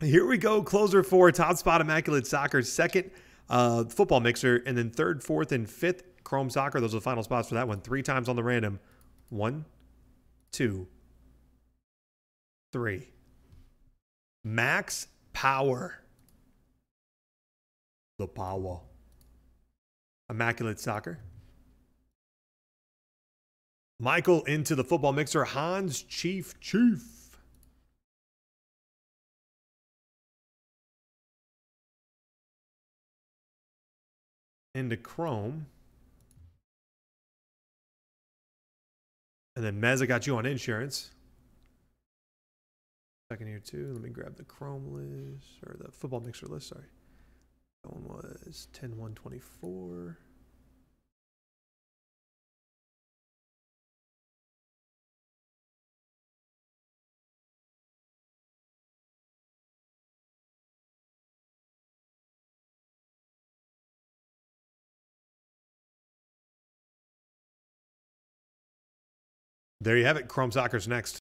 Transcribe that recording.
Here we go. Closer four, top spot, Immaculate Soccer, second, uh, Football Mixer, and then third, fourth, and fifth, Chrome Soccer. Those are the final spots for that one. Three times on the random. One, two, three. Max Power. The power. Immaculate Soccer. Michael into the football mixer. Hans Chief Chief. into Chrome. And then Meza got you on insurance. Second here too. Let me grab the Chrome list or the football mixer list. Sorry, that one was ten one twenty four. There you have it. Chrome Soccer's next.